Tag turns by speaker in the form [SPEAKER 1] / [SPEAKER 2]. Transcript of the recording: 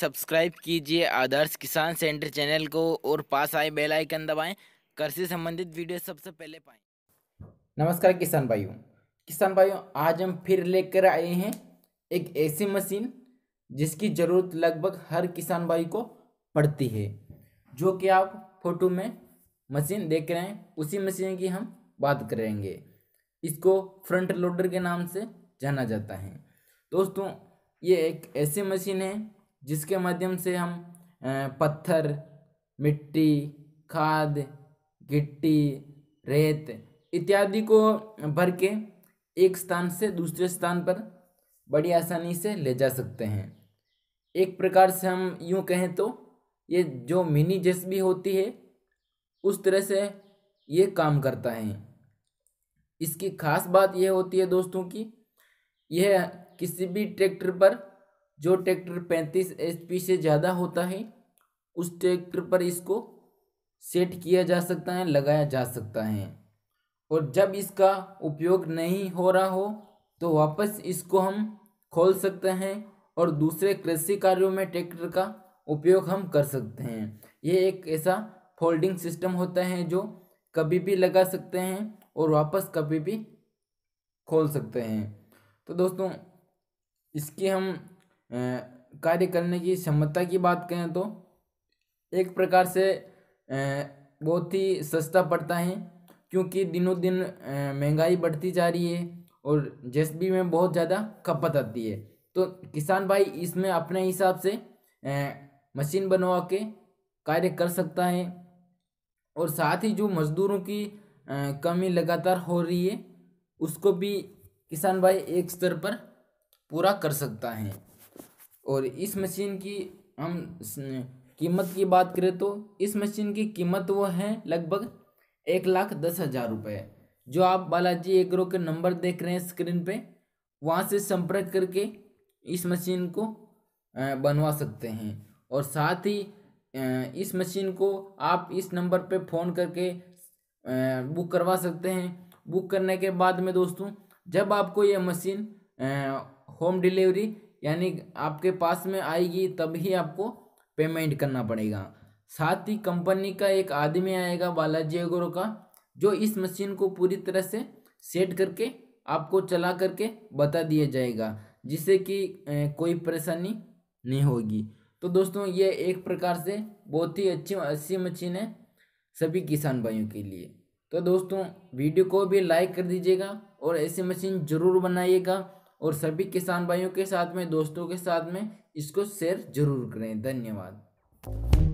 [SPEAKER 1] subscribe कीजिए आदर्श किसान centre channel को और पास आए बेल आइकन दबाएं कृषि संबंधित वीडियो सबसे पहले पाएं नमस्कार किसान भाइयों किसान भाइयों आज हम फिर लेकर आए हैं एक ऐसी मशीन जिसकी ज़रूरत लगभग हर किसान भाई को पड़ती है जो कि आप फोटो में मशीन देख रहे हैं उसी मशीन की हम बात करेंगे इसको फ्रंट लोडर के नाम से जाना जाता है दोस्तों ये एक ऐसी मशीन है जिसके माध्यम से हम पत्थर मिट्टी खाद गिट्टी रेत इत्यादि को भर के एक स्थान से दूसरे स्थान पर बड़ी आसानी से ले जा सकते हैं एक प्रकार से हम यूँ कहें तो ये जो मिनी जेस भी होती है उस तरह से ये काम करता है इसकी खास बात यह होती है दोस्तों की यह किसी भी ट्रैक्टर पर जो ट्रैक्टर पैंतीस एचपी से ज़्यादा होता है उस ट्रैक्टर पर इसको सेट किया जा सकता है लगाया जा सकता है और जब इसका उपयोग नहीं हो रहा हो तो वापस इसको हम खोल सकते हैं और दूसरे कृषि कार्यों में ट्रैक्टर का उपयोग हम कर सकते हैं ये एक ऐसा फोल्डिंग सिस्टम होता है जो कभी भी लगा सकते हैं और वापस कभी भी खोल सकते हैं तो दोस्तों इसकी हम कार्य करने की क्षमता की बात करें तो एक प्रकार से बहुत ही सस्ता पड़ता है क्योंकि दिनों दिन महंगाई बढ़ती जा रही है और जेस में बहुत ज़्यादा खपत आती है तो किसान भाई इसमें अपने हिसाब से मशीन बनवा के कार्य कर सकता है और साथ ही जो मजदूरों की कमी लगातार हो रही है उसको भी किसान भाई एक स्तर पर पूरा कर सकता है और इस मशीन की हम कीमत की बात करें तो इस मशीन की कीमत वो है लगभग एक लाख दस हज़ार रुपये जो आप बालाजी एग्रो के नंबर देख रहे हैं स्क्रीन पे वहाँ से संपर्क करके इस मशीन को बनवा सकते हैं और साथ ही इस मशीन को आप इस नंबर पे फ़ोन करके बुक करवा सकते हैं बुक करने के बाद में दोस्तों जब आपको यह मशीन होम डिलीवरी यानी आपके पास में आएगी तभी आपको पेमेंट करना पड़ेगा साथ ही कंपनी का एक आदमी आएगा बालाजी अगोरो का जो इस मशीन को पूरी तरह से सेट करके आपको चला करके बता दिया जाएगा जिससे कि कोई परेशानी नहीं होगी तो दोस्तों ये एक प्रकार से बहुत ही अच्छी अच्छी मशीन है सभी किसान भाइयों के लिए तो दोस्तों वीडियो को भी लाइक कर दीजिएगा और ऐसी मशीन ज़रूर बनाइएगा और सभी किसान भाइयों के साथ में दोस्तों के साथ में इसको शेयर जरूर करें धन्यवाद